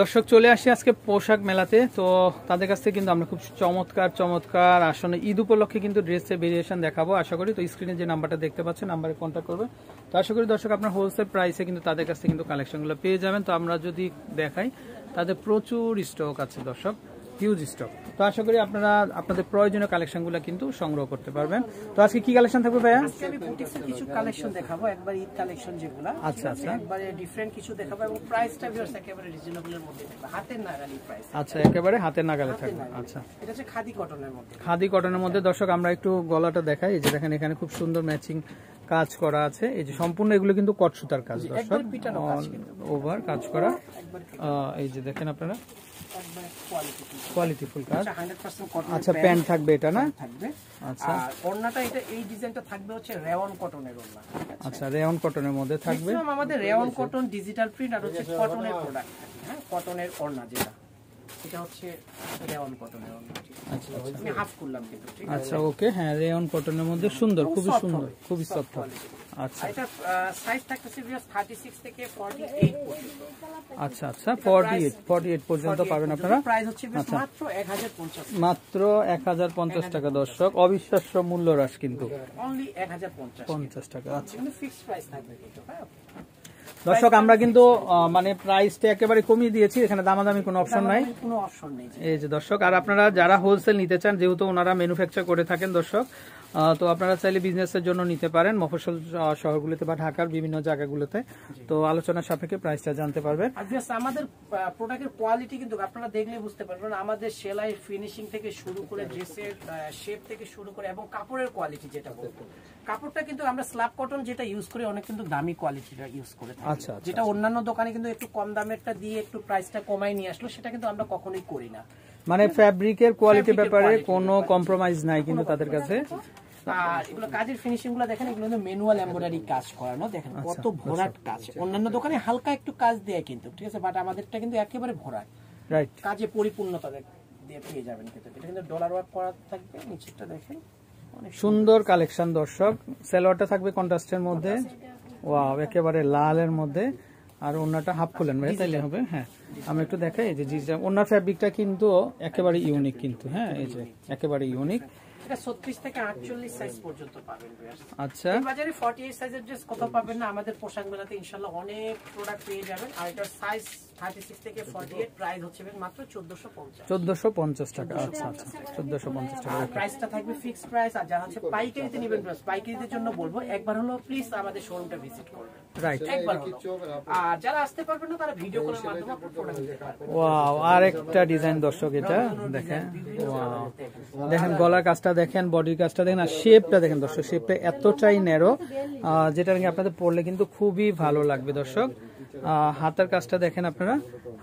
দর্শক চলে আসি আজকে পোশাক মেলাতে তো তাদের কাছ থেকে কিন্তু আমরা খুব চমৎকার চমৎকার আসলে ঈদ উপলক্ষে কিন্তু ড্রেসের ভেরিয়েশন দেখাবো আশা করি তো স্ক্রিনে যে নাম্বারটা দেখতে পাচ্ছেন নাম্বারে কন্ট্যাক্ট করবে তো আশা করি দর্শক আপনার হোলসেল প্রাইসে কিন্তু তাদের কাছ থেকে কিন্তু কালেকশনগুলো পেয়ে যাবেন তো আমরা যদি দেখাই তাদের প্রচুর স্টক আছে দর্শক হিউজ স্টক তো আশা করি আপনারা আপনাদের প্রয়োজনীয় কালেকশন গুলা কিন্তু সংগ্রহ করতে পারবেন তো আজকে কি কালেকশন থাকবে ভাইয়া আমি বুটিক্সের কিছু কালেকশন দেখাবো একবার ঈদ কালেকশন যেগুলো আচ্ছা আচ্ছা একবার ডিফারেন্ট কিছু দেখাবো এবং প্রাইসটা ভিউয়ার্স একেবারে রিজনেবলের মধ্যে থাকবে হাতের নাগালি প্রাইস আচ্ছা একেবারে হাতের নাগালে থাকবে আচ্ছা এটা হচ্ছে খাদি কটনের মধ্যে খাদি কটনের মধ্যে দর্শক আমরা একটু গলাটা দেখাই এই যে দেখেন এখানে খুব সুন্দর ম্যাচিং কাজ করা আছে এই যে সম্পূর্ণ এগুলো কিন্তু কট সুতার কাজ দর্শক ওভার কাজ করা এই যে দেখেন আপনারা কোয়ালিটি ফুল আচ্ছা প্যান্ট থাকবে এটা না থাকবে আচ্ছা এটা এই ডিজাইনটা থাকবে হচ্ছে কটনের আচ্ছা কটনের মধ্যে থাকবে আমাদের রেওন কটন ডিজিটাল প্রিন্ট আর হচ্ছে কটনের প্রোডাক্ট হ্যাঁ কটনের ওড়না যেটা আচ্ছা ওকে আচ্ছা। আচ্ছা, হ্যাঁ কটনের মধ্যে হ্যাঁ, সুন্দর খুবই সুন্দর খুবই আচ্ছা, আচ্ছা পর্যন্ত পাবেন আপনারা মাত্র এক হাজার পঞ্চাশ টাকা দর্শক অবিশ্বাস্য মূল্য হ্রাস কিন্তু টাকা আচ্ছা মানে দর্শক আমরা কিন্তু মানে প্রাইসটা একেবারে কমিয়ে দিয়েছি এখানে দামাদামি কোনো অপশন নাই কোনো অপশন নেই এই যে দর্শক আর আপনারা যারা হোলসেল নিতে চান যেহেতু ওনারা ম্যানুফ্যাকচার করে থাকেন দর্শক তো আপনারা চাইলে বিজনেসের জন্য নিতে পারেন মফসল শহরগুলোতে বা ঢাকার বিভিন্ন জায়গাগুলোতে তো আলোচনা সাপেক্ষে প্রাইসটা জানতে পারবেন আমাদের প্রোডাক্টের কোয়ালিটি কিন্তু আপনারা দেখলে বুঝতে পারবেন আমাদের সেলাই ফিনিশিং থেকে শুরু করে ড্রেসের শেপ থেকে শুরু করে এবং কাপড়ের কোয়ালিটি যেটা বলতো কাপড়টা কিন্তু আমরা স্ল্যাব কটন যেটা ইউজ করি অনেক কিন্তু দামি কোয়ালিটিটা ইউজ করে আচ্ছা, আচ্ছা যেটা আচ্ছা। অন্যান্য দোকানে কিন্তু একটু কম দামেরটা দিয়ে একটু প্রাইসটা কমাই নিয়ে আসলো সেটা কিন্তু আমরা কখনোই করি না মানে ফ্যাব্রিকের কোয়ালিটির ব্যাপারে কোনো কম্প্রোমাইজ নাই কিন্তু তাদের কাছে আচ্ছা, আচ্ছা। থাকবে সুন্দর কালেকশন দর্শক সেলোয়ারটা থাকবে কন্ট্রাস্টের মধ্যে একেবারে একেবারে লালের মধ্যে আর ওনারটা হাফ খুলেন ভাই তাইলে হবে হ্যাঁ আমি একটু দেখাই যে জি ওনার ফ্যাব্রিকটা কিন্তু একেবারে ইউনিক কিন্তু হ্যাঁ এই যে একেবারে ইউনিক এটা থেকে 48 সাইজ পর্যন্ত পাবেন আচ্ছা এই বাজারে 48 সাইজের জাস্ট কত পাবেন না আমাদের পোশাক মেলাতে ইনশাআল্লাহ অনেক প্রোডাক্ট পেয়ে যাবেন আর এটা সাইজ আর ওয়াও একটা ডিজাইন দর্শক এটা দেখেন দেখেন গলার কাজটা দেখেন বডির কাজটা দেখেন আর শেপটা দেখেন দর্শক শেপটা এতটাই ন্যারো যেটা নাকি আপনাদের পড়লে কিন্তু খুবই ভালো লাগবে দর্শক হাতার কাজটা দেখেন আপনারা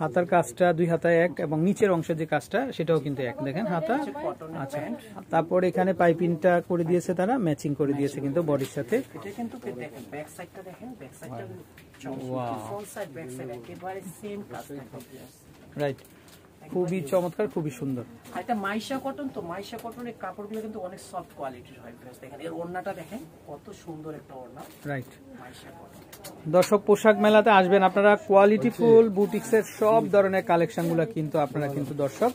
হাতার কাজটা দুই হাতা এক এবং নিচের অংশের যে কাজটা সেটাও কিন্তু এক দেখেন হাতা আচ্ছা তারপর এখানে পাইপিংটা করে দিয়েছে তারা ম্যাচিং করে দিয়েছে কিন্তু বডির সাথে রাইট খুবই চমৎকার খুবই সুন্দর আর এটা মাইশা কটন তো মাইশা কটনের কাপড়গুলো কিন্তু অনেক সফট কোয়ালিটির হয় দেখেন এর ওড়নাটা দেখেন কত সুন্দর একটা ওড়না রাইট মাইশা কটন দর্শক পোশাক মেলাতে আসবেন আপনারা কোয়ালিটিফুল বুটিক্সের সব ধরনের কালেকশন গুলো কিন্তু আপনারা হ্যাঁ। কিন্তু দর্শক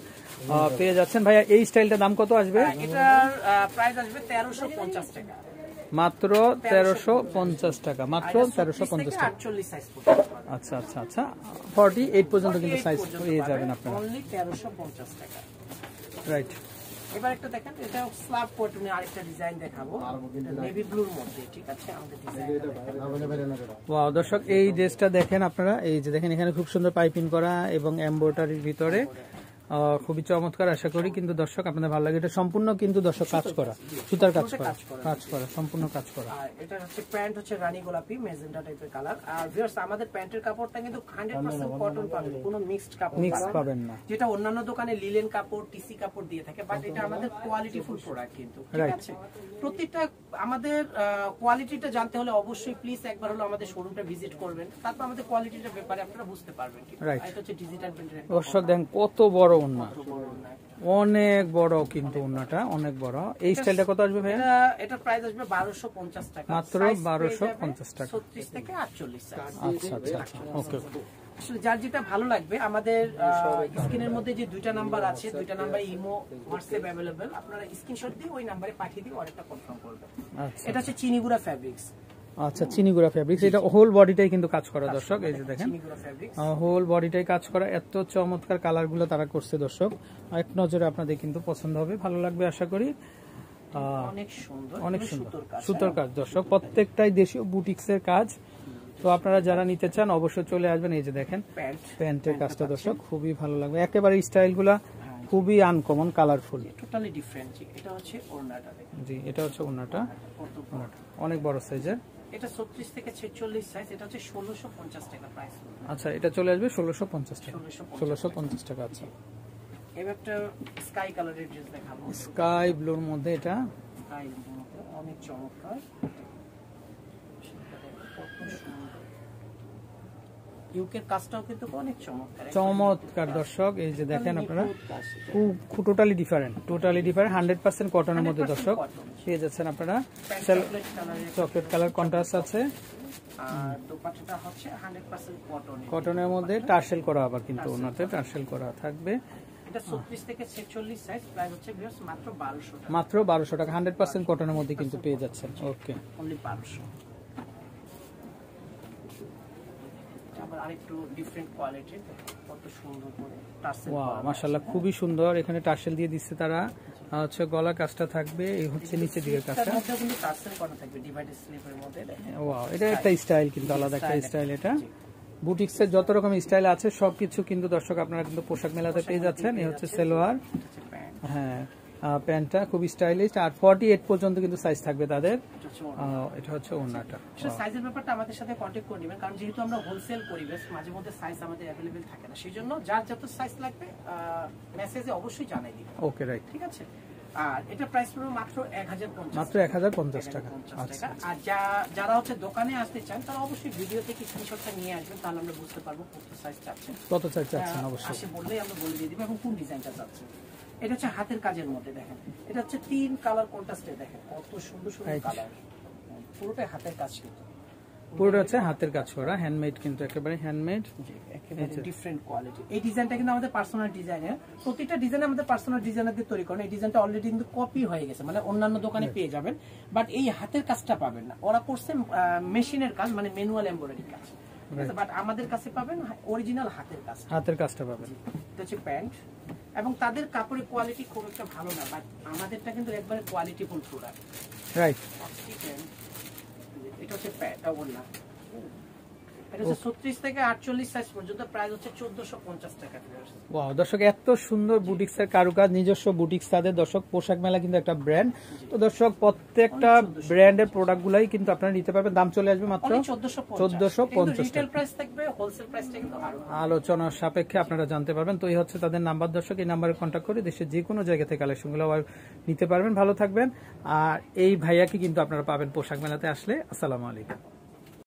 পেয়ে যাচ্ছেন ভাইয়া এই স্টাইলটা দাম কত আসবে হ্যাঁ, এটার প্রাইস আসবে তেরোশো টাকা মাত্র তেরোশো পঞ্চাশ টাকা মাত্র আচ্ছা, আচ্ছা, আচ্ছা, তেরোশো পঞ্চাশ টাকা আচ্ছা আচ্ছা আচ্ছা ফর্টি এইট পর্যন্ত কিন্তু সাইজ পেয়ে যাবেন আপনারা রাইট এবার একটা দেখেন দর্শক এই ড্রেসটা দেখেন আপনারা এই যে দেখেন এখানে খুব সুন্দর পাইপিং করা এবং এমব্রয়ডারির ভিতরে খুবই চমৎকার আশা করি কিন্তু দর্শক আপনাদের ভালো লাগে এটা সম্পূর্ণ কিন্তু দর্শক কাজ করা সুতার কাজ করা কাজ করা সম্পূর্ণ কাজ করা আর এটা হচ্ছে প্যান্ট হচ্ছে রানী গোলাপি মেজেন্টা টাইপের কালার আর ভিউয়ার্স আমাদের প্যান্টের কাপড়টা কিন্তু 100% কটন পাবেন কোনো মিক্সড কাপড় মিক্স পাবেন না যেটা অন্যান্য দোকানে লিলেন কাপড় টিসি কাপড় দিয়ে থাকে বাট এটা আমাদের কোয়ালিটি ফুল প্রোডাক্ট কিন্তু ঠিক আছে প্রত্যেকটা আমাদের কোয়ালিটিটা জানতে হলে অবশ্যই প্লিজ একবার হলো আমাদের শোরুমটা ভিজিট করবেন তারপর আমাদের কোয়ালিটিটা ব্যাপারে আপনারা বুঝতে পারবেন এটা হচ্ছে ডিজিটাল প্রিন্টের দর্শক দেখেন কত বড় বড় উন্না অনেক বড় কিন্তু উন্নাটা অনেক বড় এই স্টাইলটা কত আসবে ভাইয়া এটা প্রাইস আসবে 1250 টাকা মাত্র 1250 টাকা 36 থেকে 48 আচ্ছা আচ্ছা ওকে আচ্ছা। ওকে যার যেটা ভালো লাগবে আমাদের স্ক্রিনের মধ্যে যে দুইটা নাম্বার আছে দুইটা নাম্বার ইমো হোয়াটসঅ্যাপ अवेलेबल আপনারা স্ক্রিনশট দিয়ে ওই নম্বরে পাঠিয়ে দিই অর্ডারটা কনফার্ম করবে আচ্ছা এটা আচ্ছা। হচ্ছে চিনিগুড়া ফেব্রিক্স আচ্ছা চিনিগুড়া ফেব্রিক এটা হোল বডিটাই কিন্তু কাজ করা দর্শক এই যে দেখেন হোল বডিটাই কাজ করা এত চমৎকার কালারগুলো তারা করছে দর্শক এক নজরে আপনাদের কিন্তু পছন্দ হবে ভালো লাগবে আশা করি অনেক সুন্দর সুতোর হ্যাঁ। কাজ দর্শক প্রত্যেকটাই দেশীয় বুটিক্সের কাজ তো আপনারা যারা নিতে চান অবশ্যই চলে আসবেন এই যে দেখেন প্যান্টের কাজটা দর্শক খুবই ভালো লাগবে একেবারে স্টাইলগুলা হ্যাঁ। খুবই আনকমন কালারফুল টোটালি ডিফারেন্ট এটা হচ্ছে ওড়নাটা জি এটা হচ্ছে ওড়নাটা হ্যাঁ, অনেক বড় সাইজের এটা 36 থেকে 46 সাইজ এটা হচ্ছে 1650 টাকা প্রাইস আচ্ছা এটা চলে আসবে 1650 টাকা 1650 টাকা আচ্ছা এবার একটা স্কাই কালারের ড্রেস দেখাবো স্কাই ব্লুর মধ্যে এটা স্কাই ব্লু অনেক চমৎকার ইউকের কাজটাও কিন্তু অনেক চমৎকার চমৎকার দর্শক এই যে দেখেন আপনারা খুব totally different totally different hundred percent কটনের মধ্যে দর্শক পেয়ে যাচ্ছেন আপনারা চকলেট কালার কন্ট্রাস্ট আছে কটনের মধ্যে টার্সেল করা আবার কিন্তু ওনাতে টার্সেল করা থাকবে মাত্র বারোশো টাকা হান্ড্রেড পার্সেন্ট কটনের মধ্যে কিন্তু পেয়ে যাচ্ছেন ওকে বারোশো এখন আরেকটু খুবই সুন্দর এখানে টার্সেল দিয়ে দিচ্ছে তারা হচ্ছে গলা কাজটা থাকবে এই হচ্ছে নিচে দিকে কাজটা কিন্তু এটা একটা স্টাইল কিন্তু আলাদা একটা স্টাইল এটা বুটিক্সের যত রকম স্টাইল আছে সবকিছু কিন্তু দর্শক আপনারা কিন্তু পোশাক মেলাতে পেয়ে যাচ্ছেন এই হচ্ছে সেলোয়ার হ্যাঁ প্যান্টটা খুবই স্টাইলিশ আর 48 পর্যন্ত কিন্তু সাইজ থাকবে তাদের এটা হচ্ছে ওনাটা আচ্ছা, সাইজের ব্যাপারটা আমাদের সাথে কন্টাক্ট করে নেবেন কারণ যেহেতু আমরা হোলসেল করি বেশ মাঝে মধ্যে সাইজ আমাদের अवेलेबल থাকে না সেজন্য যার যত সাইজ লাগবে মেসেজে অবশ্যই জানাই দিবেন ওকে রাইট ঠিক আছে আর এটা প্রাইস পড়বে মাত্র 1050 মাত্র 1050 টাকা আচ্ছা আর যা যারা হচ্ছে দোকানে আসতে চান তারা অবশ্যই ভিডিও থেকে স্ক্রিনশটটা নিয়ে আসবেন তাহলে আমরা বুঝতে পারবো কত সাইজ চাচ্ছেন কত সাইজ চাচ্ছেন অবশ্যই আসলে বললেই আমরা বলে দিয়ে দিব এবং কোন ডিজাইনটা চাচ্ছেন এটা হচ্ছে হাতের কাজের মধ্যে দেখেন এটা হচ্ছে তিন কালার কন্ট্রাস্টে দেখেন কত সুন্দর সুন্দর কালার পুরোটাই হাতের কাজ কিন্তু পুরোটা হচ্ছে হাতের কাজ করা হ্যান্ডমেড কিন্তু একেবারে হ্যান্ডমেড ডিফারেন্ট কোয়ালিটি এই ডিজাইনটা কিন্তু আমাদের পার্সোনাল ডিজাইনের প্রতিটা ডিজাইন আমাদের পার্সোনাল ডিজাইনারদের তৈরি করেন এই ডিজাইনটা অলরেডি কিন্তু কপি হয়ে গেছে মানে অন্যান্য দোকানে পেয়ে যাবেন বাট এই হাতের কাজটা পাবেন না ওরা করছে মেশিনের কাজ মানে ম্যানুয়াল এমব্রয়ডারি কাজ বাট আমাদের কাছে পাবেন অরিজিনাল হাতের কাজ হাতের কাজটা পাবেন এটা হচ্ছে প্যান্ট এবং তাদের কাপড়ের কোয়ালিটি খুব একটা ভালো না বাট আমাদেরটা কিন্তু একবারে কোয়ালিটি ফুল প্রোডাক্ট রাইট এটা হচ্ছে প্যাটা বললাম আলোচনার সাপেক্ষে আপনারা জানতে পারবেন তো এই হচ্ছে তাদের নাম্বার দর্শক এই নাম্বারে কন্ট্যাক্ট করে দেশের যে কোনো জায়গা থেকে কালেকশন গুলো নিতে পারবেন ভালো থাকবেন আর এই ভাইয়াকে কিন্তু আপনারা পাবেন পোশাক মেলাতে আসলে আসসালামু আলাইকুম